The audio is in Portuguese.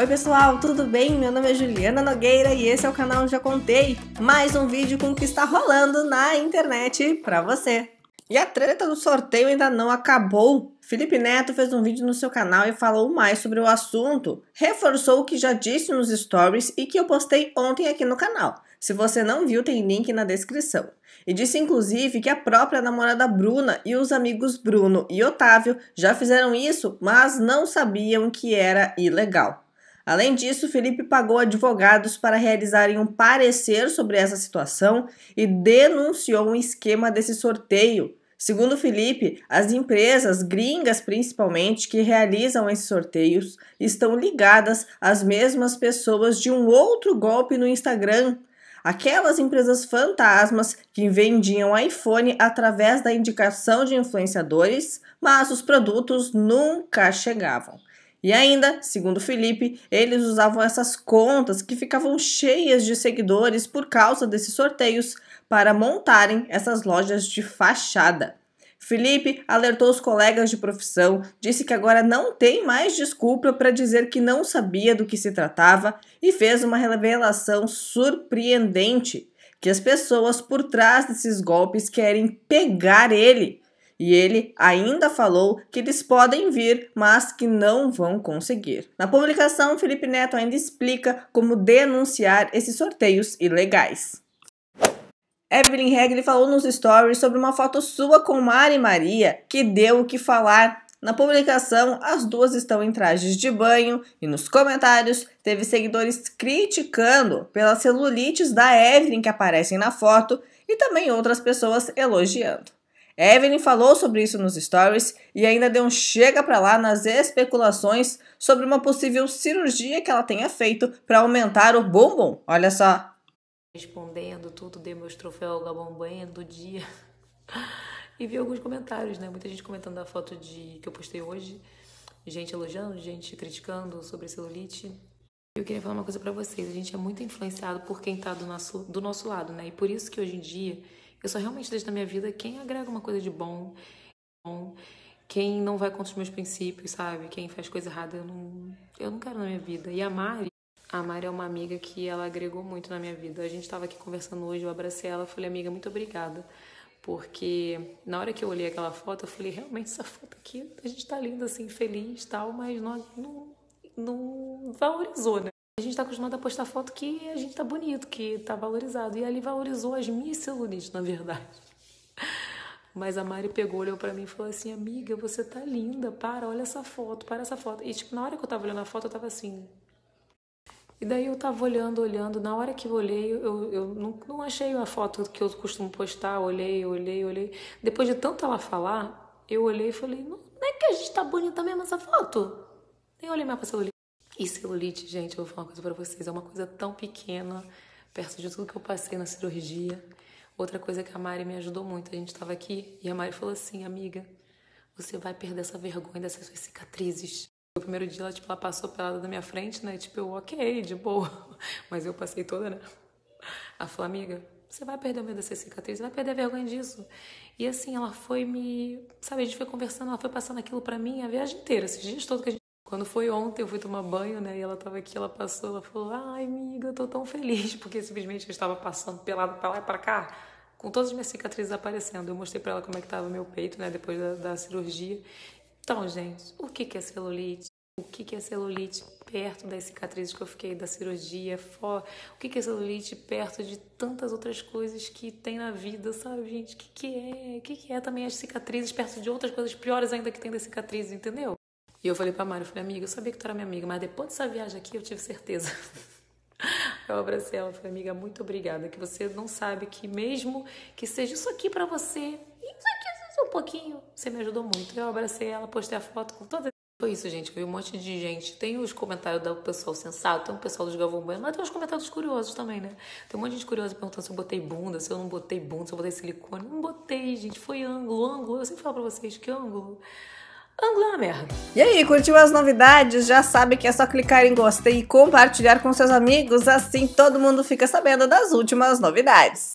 Oi pessoal, tudo bem? Meu nome é Juliana Nogueira e esse é o canal Já Contei, mais um vídeo com o que está rolando na internet para você. E a treta do sorteio ainda não acabou. Felipe Neto fez um vídeo no seu canal e falou mais sobre o assunto, reforçou o que já disse nos stories e que eu postei ontem aqui no canal. Se você não viu, tem link na descrição. E disse inclusive que a própria namorada Bruna e os amigos Bruno e Otávio já fizeram isso, mas não sabiam que era ilegal. Além disso, Felipe pagou advogados para realizarem um parecer sobre essa situação e denunciou um esquema desse sorteio. Segundo Felipe, as empresas gringas principalmente que realizam esses sorteios estão ligadas às mesmas pessoas de um outro golpe no Instagram. Aquelas empresas fantasmas que vendiam iPhone através da indicação de influenciadores, mas os produtos nunca chegavam. E ainda, segundo Felipe, eles usavam essas contas que ficavam cheias de seguidores por causa desses sorteios para montarem essas lojas de fachada. Felipe alertou os colegas de profissão, disse que agora não tem mais desculpa para dizer que não sabia do que se tratava e fez uma revelação surpreendente: que as pessoas por trás desses golpes querem pegar ele e ele ainda falou que eles podem vir, mas que não vão conseguir. Na publicação, Felipe Neto ainda explica como denunciar esses sorteios ilegais. Evelyn Regli falou nos stories sobre uma foto sua com Mari Maria que deu o que falar. Na publicação, as duas estão em trajes de banho e nos comentários teve seguidores criticando pelas celulites da Evelyn que aparecem na foto e também outras pessoas elogiando. Evelyn falou sobre isso nos stories e ainda deu um chega para lá nas especulações sobre uma possível cirurgia que ela tenha feito para aumentar o bumbum. Olha só. Respondendo tudo, dei meus troféus gabombanha do dia. E vi alguns comentários, né? Muita gente comentando a foto de que eu postei hoje. Gente elogiando, gente criticando sobre celulite. Eu queria falar uma coisa para vocês. A gente é muito influenciado por quem tá do nosso, do nosso lado, né? E por isso que hoje em dia eu só realmente deixo na minha vida quem agrega uma coisa de bom, bom quem não vai contra os meus princípios, sabe? Quem faz coisa errada, eu não, eu não quero na minha vida. E a Mari, a Mari é uma amiga que ela agregou muito na minha vida. A gente estava aqui conversando hoje, eu abracei ela, falei, amiga, muito obrigada. Porque na hora que eu olhei aquela foto, eu falei, realmente essa foto aqui, a gente tá linda assim, feliz tal, mas não, não, não valorizou, né? A gente está acostumado a postar foto que a gente está bonito, que está valorizado. E ali valorizou as minhas celulites, na verdade. Mas a Mari pegou, olhou para mim e falou assim: Amiga, você tá linda, para, olha essa foto, para essa foto. E tipo, na hora que eu tava olhando a foto, eu tava assim. E daí eu tava olhando, olhando. Na hora que eu olhei, eu, eu não, não achei a foto que eu costumo postar. Olhei, olhei, olhei. Depois de tanto ela falar, eu olhei e falei: Não, não é que a gente tá bonita mesmo essa foto? Nem olhei mais pra celular. E celulite, gente, eu vou falar uma coisa pra vocês, é uma coisa tão pequena, perto de tudo que eu passei na cirurgia. Outra coisa é que a Mari me ajudou muito, a gente estava aqui e a Mari falou assim, amiga, você vai perder essa vergonha dessas suas cicatrizes. O primeiro dia ela, tipo, ela passou pelada na minha frente, né? Tipo, eu, ok, de boa. Mas eu passei toda, né? A falou, amiga, você vai perder o medo dessas cicatrizes, vai perder a vergonha disso. E assim, ela foi me. Sabe, a gente foi conversando, ela foi passando aquilo para mim a viagem inteira, esses dias todos que a gente. Quando foi ontem, eu fui tomar banho, né? E ela tava aqui, ela passou, ela falou: Ai, amiga, eu tô tão feliz, porque simplesmente eu estava passando pelado pra lá e pra cá, com todas as minhas cicatrizes aparecendo. Eu mostrei pra ela como é que tava meu peito, né? Depois da, da cirurgia. Então, gente, o que, que é celulite? O que, que é celulite perto das cicatrizes que eu fiquei da cirurgia? For... O que, que é celulite perto de tantas outras coisas que tem na vida, sabe, gente? O que, que é? O que, que é também as cicatrizes perto de outras coisas piores ainda que tem das cicatrizes, entendeu? E eu falei pra Mari, eu falei, amiga, eu sabia que tu era minha amiga, mas depois dessa viagem aqui eu tive certeza. É eu abracei ela falei, amiga, muito obrigada, que você não sabe que mesmo que seja isso aqui para você, isso aqui só um pouquinho, você me ajudou muito. Eu abracei é ela, postei a foto com toda... Foi isso, gente, foi um monte de gente. Tem os comentários do pessoal sensato, tem o pessoal dos Galvão Bueno, mas tem os comentários curiosos também, né? Tem um monte de gente curiosa perguntando se eu botei bunda, se eu não botei bunda, se eu botei silicone. Não botei, gente, foi ângulo, ângulo. Eu sempre falo pra vocês que ângulo... Anglo é uma merda. E aí, curtiu as novidades? Já sabe que é só clicar em gostei e compartilhar com seus amigos, assim todo mundo fica sabendo das últimas novidades.